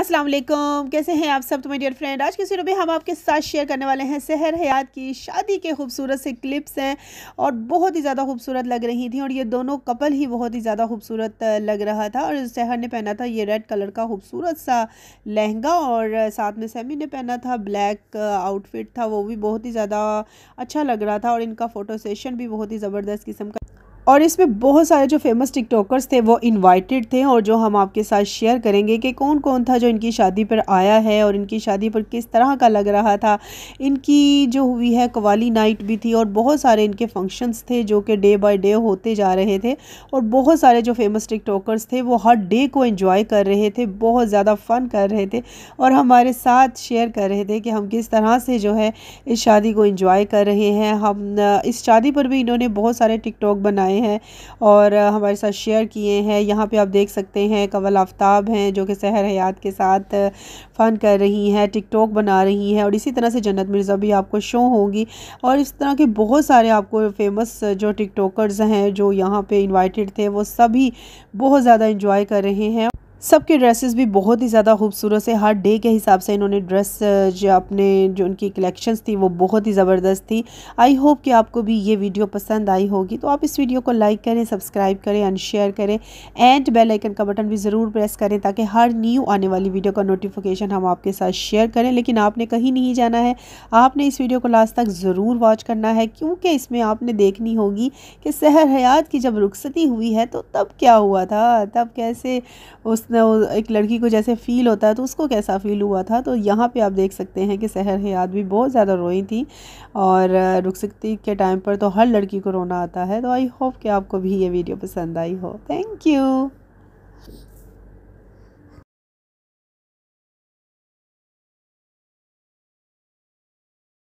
अस्सलाम वालेकुम कैसे हैं आप सब तो मेरे डियर फ्रेंड आज के वीडियो में हम आपके साथ शेयर करने वाले हैं सहर हयात की शादी के खूबसूरत से क्लिप्स हैं और बहुत ही ज़्यादा खूबसूरत लग रही थी और ये दोनों कपल ही बहुत ही ज़्यादा खूबसूरत लग रहा था और सहर ने पहना था ये रेड कलर का खूबसूरत सा लहंगा और साथ में सैमी ने पहना था ब्लैक आउटफिट था वो भी बहुत ही ज़्यादा अच्छा लग रहा था और इनका फ़ोटो सेशन भी बहुत ही ज़बरदस्त किस्म का और इसमें बहुत सारे जो फेमस टिकटॉकर्स थे वो इनवाइटेड थे और जो हम आपके साथ शेयर करेंगे कि कौन कौन था जो इनकी शादी पर आया है और इनकी शादी पर किस तरह का लग रहा था इनकी जो हुई है कवाली नाइट भी थी और बहुत सारे इनके फंक्शंस थे जो कि डे बाय डे होते जा रहे थे और बहुत सारे जो फेमस टिकटॉकर्स थे वो हर डे को इन्जॉय कर रहे थे बहुत ज़्यादा फ़न कर रहे थे और हमारे साथ शेयर कर रहे थे कि हम किस तरह से जो है इस शादी को इन्जॉय कर रहे हैं हम इस शादी पर भी इन्होंने बहुत सारे टिकटॉक बनाए आए हैं और हमारे साथ शेयर किए हैं यहाँ पे आप देख सकते हैं कंवल आफ्ताब हैं जो कि सहर हयात के साथ फ़न कर रही हैं टिकटॉक बना रही हैं और इसी तरह से जन्नत मिर्ज़ा भी आपको शो होंगी और इस तरह के बहुत सारे आपको फेमस जो टिकटॉकर्स हैं जो यहाँ पर इन्वाइटेड थे वो सभी बहुत ज़्यादा इंजॉय कर रहे हैं सबके ड्रेसेस भी बहुत ही ज़्यादा खूबसूरत से हर डे के हिसाब से इन्होंने ड्रेस जो अपने जो उनकी कलेक्शंस थी वो बहुत ही ज़बरदस्त थी आई होप कि आपको भी ये वीडियो पसंद आई होगी तो आप इस वीडियो को लाइक करें सब्सक्राइब करें एंड शेयर करें एंड बेल आइकन का बटन भी ज़रूर प्रेस करें ताकि हर न्यू आने वाली वीडियो का नोटिफिकेशन हम आपके साथ शेयर करें लेकिन आपने कहीं नहीं जाना है आपने इस वीडियो को लास्ट तक ज़रूर वॉच करना है क्योंकि इसमें आपने देखनी होगी कि सहर हयात की जब रुखसती हुई है तो तब क्या हुआ था तब कैसे उस एक लड़की को जैसे फ़ील होता है तो उसको कैसा फ़ील हुआ था तो यहाँ पे आप देख सकते हैं कि सहर हयात भी बहुत ज़्यादा रोई थी और रुखसती के टाइम पर तो हर लड़की को रोना आता है तो आई होप कि आपको भी ये वीडियो पसंद आई हो थैंक यू